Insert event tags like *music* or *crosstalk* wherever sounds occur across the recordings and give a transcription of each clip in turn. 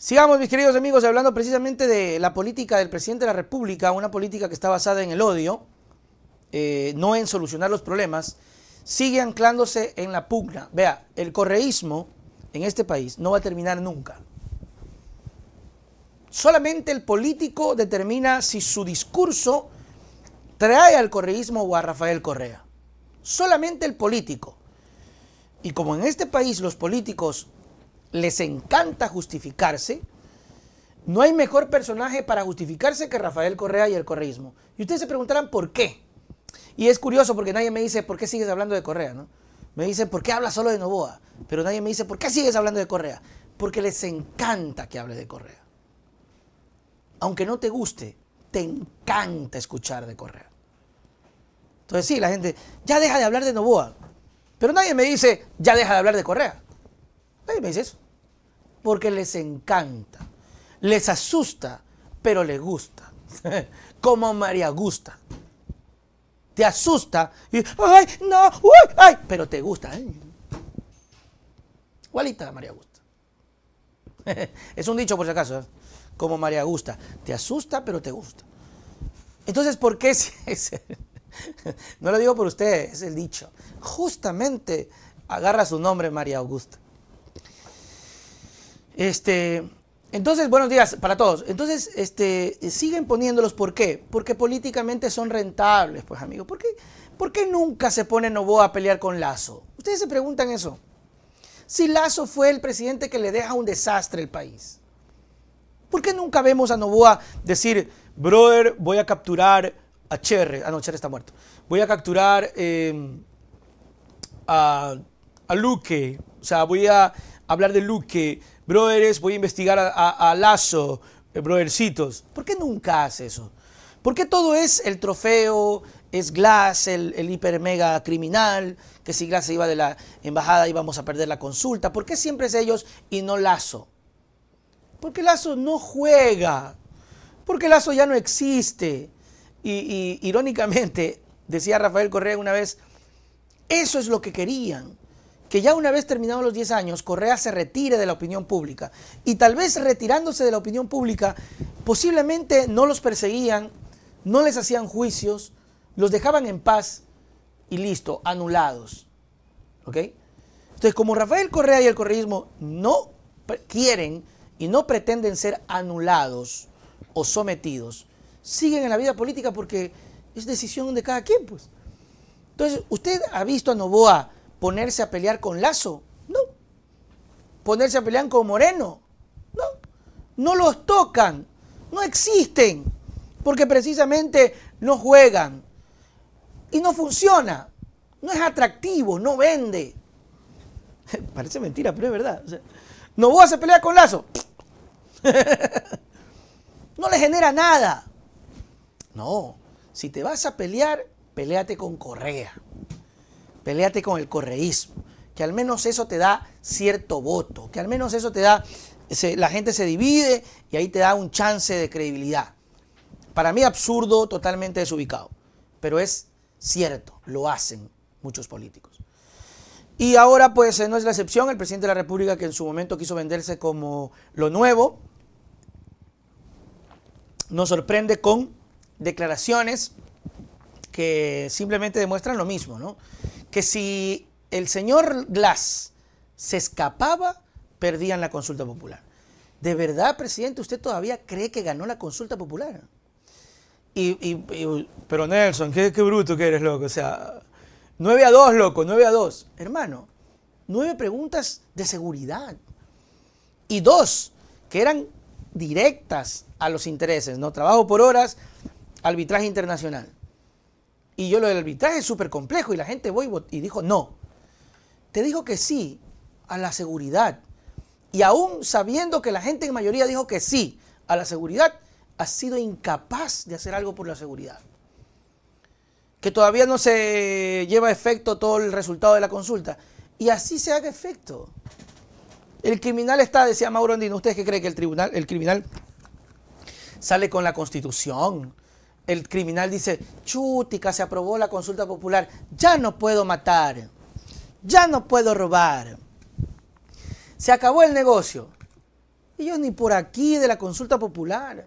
Sigamos, mis queridos amigos, hablando precisamente de la política del presidente de la República, una política que está basada en el odio, eh, no en solucionar los problemas, sigue anclándose en la pugna. Vea, el correísmo en este país no va a terminar nunca. Solamente el político determina si su discurso trae al correísmo o a Rafael Correa. Solamente el político. Y como en este país los políticos les encanta justificarse. No hay mejor personaje para justificarse que Rafael Correa y el correísmo. Y ustedes se preguntarán por qué. Y es curioso porque nadie me dice, ¿por qué sigues hablando de Correa? ¿no? Me dice ¿por qué hablas solo de Novoa? Pero nadie me dice, ¿por qué sigues hablando de Correa? Porque les encanta que hables de Correa. Aunque no te guste, te encanta escuchar de Correa. Entonces sí, la gente, ya deja de hablar de Novoa. Pero nadie me dice, ya deja de hablar de Correa me dice eso. Porque les encanta, les asusta, pero les gusta. *laughs* Como María Gusta. Te asusta y, ay, no, uy, ay, pero te gusta. ¿eh? Igualita María Augusta. *laughs* es un dicho por si acaso. ¿eh? Como María Augusta, Te asusta, pero te gusta. Entonces, ¿por qué? *laughs* no lo digo por usted, es el dicho. Justamente agarra su nombre María Augusta. Este, entonces, buenos días para todos. Entonces, este, siguen poniéndolos, ¿por qué? Porque políticamente son rentables, pues amigo. ¿Por qué, nunca se pone Novoa a pelear con Lazo? Ustedes se preguntan eso. Si Lazo fue el presidente que le deja un desastre al país. ¿Por qué nunca vemos a Novoa decir, brother, voy a capturar a Cherry? Ah, no, Cherry está muerto. Voy a capturar eh, a Luque. O sea, voy a, hablar de Luque, brothers, voy a investigar a, Lazo, eh, broercitos. ¿Por qué nunca hace eso? ¿Por qué todo es el trofeo, es Glass, el, hiper mega criminal, que si Glass se iba de la embajada íbamos a perder la consulta. ¿Por qué siempre es ellos y no Lazo? Porque Lazo no juega, porque Lazo ya no existe. y irónicamente, decía Rafael Correa una vez, eso es lo que querían que ya una vez terminados los 10 años, Correa se retire de la opinión pública. Y tal vez retirándose de la opinión pública, posiblemente no los perseguían, no les hacían juicios, los dejaban en paz y listo, anulados. ¿Ok? Entonces, como Rafael Correa y el correísmo no quieren y no pretenden ser anulados o sometidos, siguen en la vida política porque es decisión de cada quien, pues. Entonces, usted ha visto a Novoa ¿Ponerse a pelear con Lazo? No. ¿Ponerse a pelear con Moreno? No. No los tocan. No existen. Porque precisamente no juegan. Y no funciona. No es atractivo, no vende. *laughs* Parece mentira, pero es verdad. no voy a hacer pelea con Lazo. *laughs* no le genera nada. No, si te vas a pelear, peleate con Correa peleate con el correísmo, que al menos eso te da cierto voto, que al menos eso te da, la gente se divide y ahí te da un chance de credibilidad. Para mí absurdo, totalmente desubicado, pero es cierto, lo hacen muchos políticos. Y ahora pues eh, no es la excepción, el presidente de la República que en su momento quiso venderse como lo nuevo, nos sorprende con declaraciones que simplemente demuestran lo mismo, ¿no? si el señor Glass se escapaba, perdían la consulta popular. ¿De verdad, presidente, usted todavía cree que ganó la consulta popular? Y, pero Nelson, ¿qué, bruto que eres, loco. O sea, 9 a 2, loco, 9 a 2. Hermano, nueve preguntas de seguridad. Y dos que eran directas a los intereses, ¿no? Trabajo por horas, arbitraje internacional. Y yo lo del arbitraje es súper complejo y la gente voy y dijo no. Te dijo que sí a la seguridad. Y aún sabiendo que la gente en mayoría dijo que sí a la seguridad, ha sido incapaz de hacer algo por la seguridad. Que todavía no se lleva a efecto todo el resultado de la consulta. Y así se haga efecto. El criminal está, decía Mauro Andino, ¿ustedes qué creen que el tribunal, el criminal sale con la constitución? el criminal dice, chútica, se aprobó la consulta popular, ya no puedo matar, ya no puedo robar. Se acabó el negocio. Ellos ni por aquí de la consulta popular.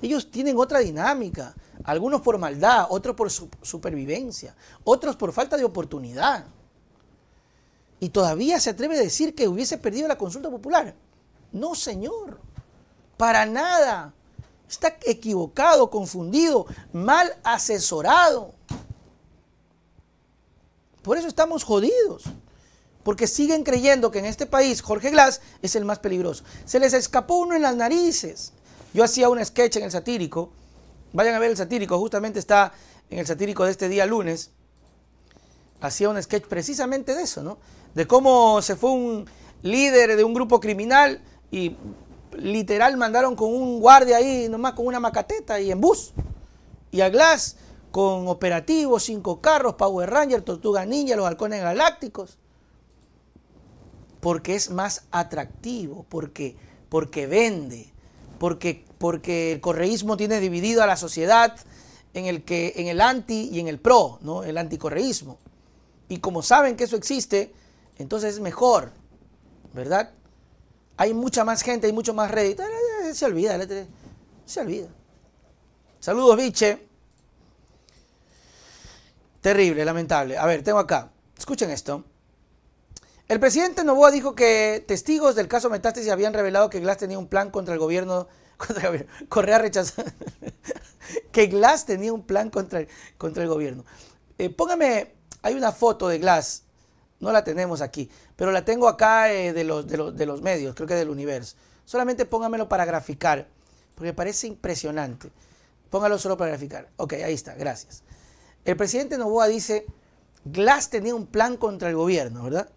Ellos tienen otra dinámica. Algunos por maldad, otros por supervivencia, otros por falta de oportunidad. Y todavía se atreve a decir que hubiese perdido la consulta popular. No, señor. Para nada. Está equivocado, confundido, mal asesorado. Por eso estamos jodidos. Porque siguen creyendo que en este país Jorge Glass es el más peligroso. Se les escapó uno en las narices. Yo hacía un sketch en el satírico. Vayan a ver el satírico. Justamente está en el satírico de este día lunes. Hacía un sketch precisamente de eso, ¿no? De cómo se fue un líder de un grupo criminal y literal mandaron con un guardia ahí, nomás con una macateta y en bus. Y a Glass con operativos, cinco carros, Power Ranger, Tortuga Ninja, los halcones galácticos. Porque es más atractivo, porque, porque vende, porque, porque el correísmo tiene dividido a la sociedad en el, que, en el anti y en el pro, ¿no? el anticorreísmo. Y como saben que eso existe, entonces es mejor, ¿verdad? Hay mucha más gente, hay mucho más Reddit. Se olvida, se olvida. Saludos, biche. Terrible, lamentable. A ver, tengo acá. Escuchen esto. El presidente Novoa dijo que testigos del caso Metástasis habían revelado que Glass tenía un plan contra el gobierno. *laughs* Correa rechazó. *laughs* que Glass tenía un plan contra el, contra el gobierno. Eh, póngame. Hay una foto de Glass no la tenemos aquí, pero la tengo acá eh, de, los, de, los, medios, creo que del universo. Solamente póngamelo para graficar, porque parece impresionante. Póngalo solo para graficar. Ok, ahí está, gracias. El presidente Novoa dice, Glass tenía un plan contra el gobierno, ¿verdad?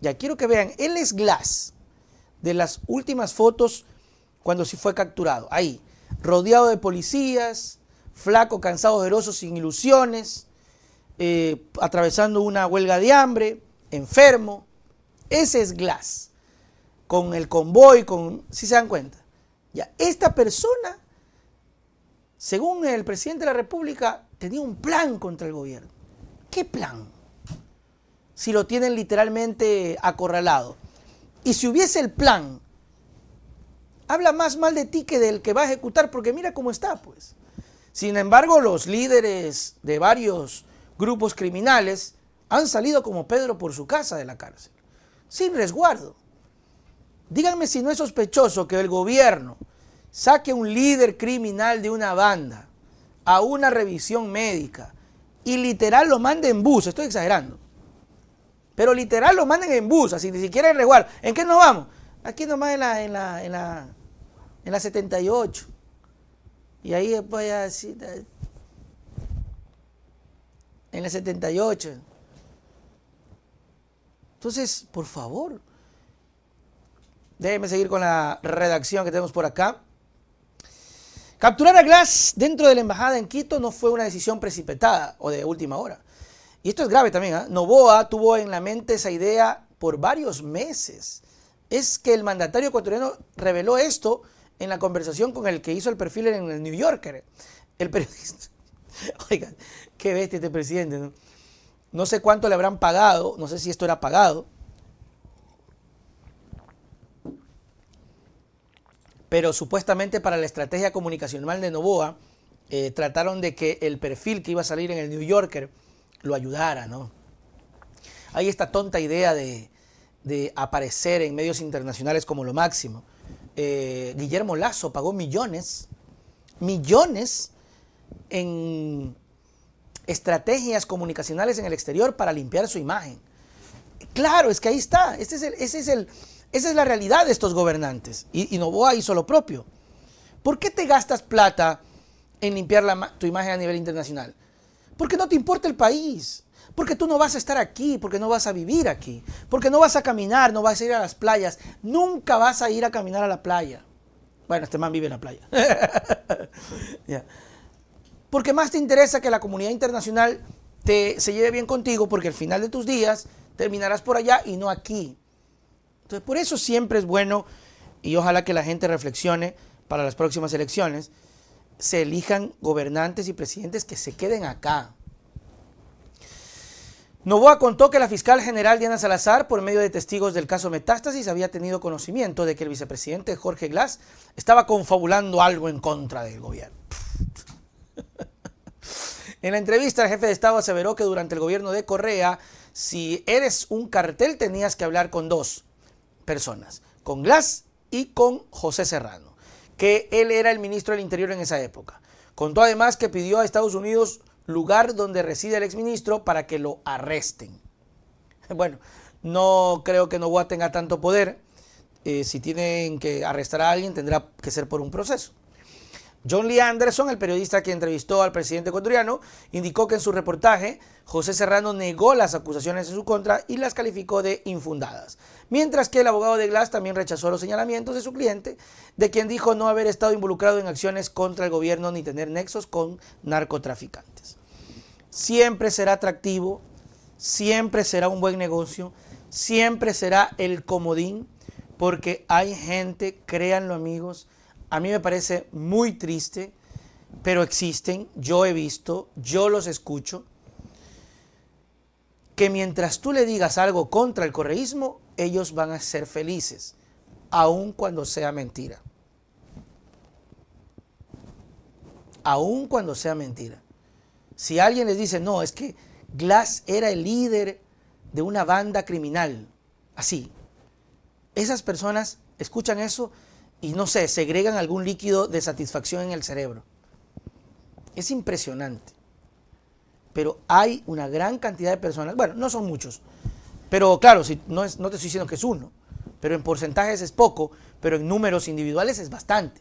Ya quiero que vean, él es Glass, de las últimas fotos cuando sí fue capturado, ahí, rodeado de policías, flaco, cansado, ojeroso, sin ilusiones, eh, atravesando una huelga de hambre, enfermo. Ese es Glass. Con el convoy, con. Si se dan cuenta. Ya, esta persona, según el presidente de la República, tenía un plan contra el gobierno. ¿Qué plan? Si lo tienen literalmente acorralado. Y si hubiese el plan, habla más mal de ti que del que va a ejecutar, porque mira cómo está, pues. Sin embargo, los líderes de varios grupos criminales han salido como Pedro por su casa de la cárcel, sin resguardo. Díganme si no es sospechoso que el gobierno saque un líder criminal de una banda a una revisión médica y literal lo mande en bus, estoy exagerando, pero literal lo manden en bus, así ni siquiera en resguardo. ¿En qué nos vamos? Aquí nomás en la, 78. Y ahí después así, en la 78 entonces, por favor, déjenme seguir con la redacción que tenemos por acá. Capturar a Glass dentro de la embajada en Quito no fue una decisión precipitada o de última hora. Y esto es grave también. ¿eh? Novoa tuvo en la mente esa idea por varios meses. Es que el mandatario ecuatoriano reveló esto en la conversación con el que hizo el perfil en el New Yorker. El periodista. *laughs* Oigan, qué bestia este presidente, ¿no? No sé cuánto le habrán pagado, no sé si esto era pagado. Pero supuestamente para la estrategia comunicacional de Novoa eh, trataron de que el perfil que iba a salir en el New Yorker lo ayudara, ¿no? Hay esta tonta idea de, aparecer en medios internacionales como lo máximo. Eh, Guillermo Lazo pagó millones, millones en estrategias comunicacionales en el exterior para limpiar su imagen. Claro, es que ahí está. Este es el, ese es el, esa es la realidad de estos gobernantes. Y, no Novoa ahí lo propio. ¿Por qué te gastas plata en limpiar tu imagen a nivel internacional? Porque no te importa el país. Porque tú no vas a estar aquí, porque no vas a vivir aquí, porque no vas a caminar, no vas a ir a las playas, nunca vas a ir a caminar a la playa. Bueno, este man vive en la playa. *laughs* porque más te interesa que la comunidad internacional te, se lleve bien contigo, porque al final de tus días terminarás por allá y no aquí. Entonces, por eso siempre es bueno, y ojalá que la gente reflexione para las próximas elecciones, se elijan gobernantes y presidentes que se queden acá. Novoa contó que la fiscal general Diana Salazar, por medio de testigos del caso Metástasis, había tenido conocimiento de que el vicepresidente Jorge Glass estaba confabulando algo en contra del gobierno. En la entrevista, el jefe de Estado aseveró que durante el gobierno de Correa, si eres un cartel, tenías que hablar con dos personas, con Glass y con José Serrano, que él era el ministro del Interior en esa época. Contó además que pidió a Estados Unidos lugar donde reside el exministro para que lo arresten. *laughs* Bueno, no creo que Novoa tenga tanto poder. Eh, si tienen que arrestar a alguien, tendrá que ser por un proceso. John Lee Anderson, el periodista que entrevistó al presidente ecuatoriano, indicó que en su reportaje José Serrano negó las acusaciones en su contra y las calificó de infundadas. Mientras que el abogado de Glass también rechazó los señalamientos de su cliente, de quien dijo no haber estado involucrado en acciones contra el gobierno ni tener nexos con narcotraficantes. Siempre será atractivo, siempre será un buen negocio, siempre será el comodín, porque hay gente, créanlo amigos, a mí me parece muy triste, pero existen, yo he visto, yo los escucho, que mientras tú le digas algo contra el correísmo, ellos van a ser felices, aun cuando sea mentira. Aun cuando sea mentira. Si alguien les dice, no, es que Glass era el líder de una banda criminal, así, esas personas escuchan eso y no sé, segregan algún líquido de satisfacción en el cerebro. Es impresionante. Pero hay una gran cantidad de personas, bueno, no son muchos, pero claro, si, no, te estoy diciendo que es uno, pero en porcentajes es poco, pero en números individuales es bastante.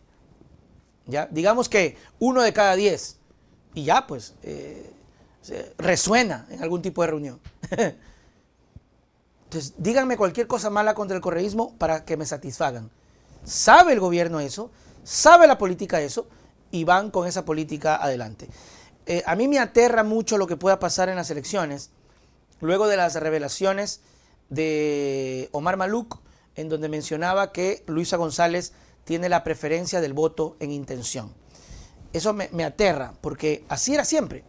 ¿Ya? Digamos que uno de cada diez, y ya pues eh, resuena en algún tipo de reunión. *laughs* Entonces, díganme cualquier cosa mala contra el correísmo para que me satisfagan. Sabe el gobierno eso, sabe la política eso y van con esa política adelante. Eh, a mí me aterra mucho lo que pueda pasar en las elecciones, luego de las revelaciones de Omar Maluk, en donde mencionaba que Luisa González tiene la preferencia del voto en intención. Eso me, aterra, porque así era siempre.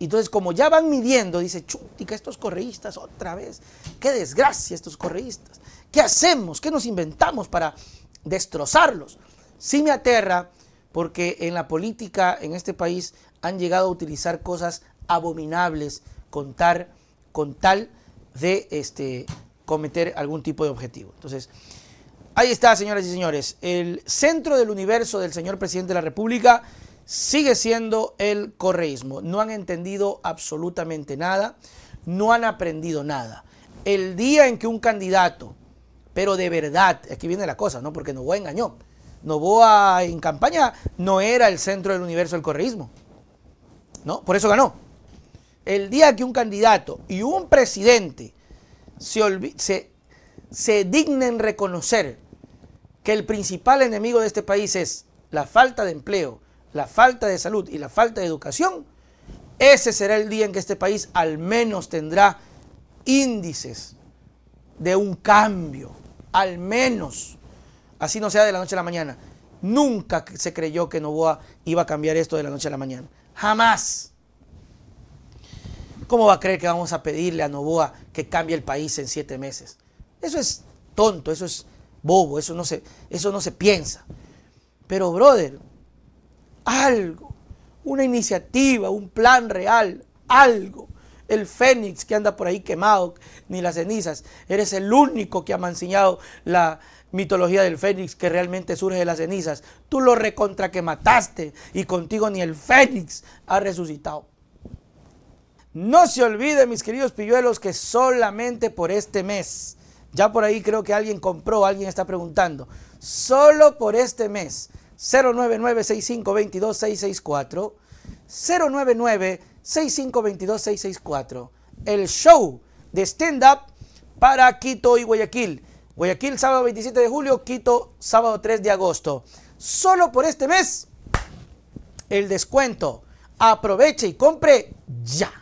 Entonces, como ya van midiendo, dice, chutica, estos correístas otra vez, qué desgracia estos correístas, ¿qué hacemos? ¿Qué nos inventamos para destrozarlos. Sí me aterra porque en la política en este país han llegado a utilizar cosas abominables con tal, con tal de este, cometer algún tipo de objetivo. Entonces, ahí está, señoras y señores, el centro del universo del señor presidente de la República sigue siendo el correísmo. No han entendido absolutamente nada, no han aprendido nada. El día en que un candidato pero de verdad, aquí viene la cosa, ¿no? Porque Novoa engañó. Novoa en campaña no era el centro del universo del correísmo. ¿No? Por eso ganó. El día que un candidato y un presidente se, se, se dignen reconocer que el principal enemigo de este país es la falta de empleo, la falta de salud y la falta de educación, ese será el día en que este país al menos tendrá índices de un cambio al menos, así no sea de la noche a la mañana. Nunca se creyó que Novoa iba a cambiar esto de la noche a la mañana. Jamás. ¿Cómo va a creer que vamos a pedirle a Novoa que cambie el país en siete meses? Eso es tonto, eso es bobo, eso no se, eso no se piensa. Pero, brother, algo, una iniciativa, un plan real, algo el fénix que anda por ahí quemado, ni las cenizas. Eres el único que ha mancillado la mitología del fénix que realmente surge de las cenizas. Tú lo recontra que mataste y contigo ni el fénix ha resucitado. No se olvide, mis queridos pilluelos, que solamente por este mes, ya por ahí creo que alguien compró, alguien está preguntando, solo por este mes, 099 6522 099 6522 664 El show de stand-up para Quito y Guayaquil. Guayaquil sábado 27 de julio, Quito sábado 3 de agosto. Solo por este mes el descuento. Aproveche y compre ya.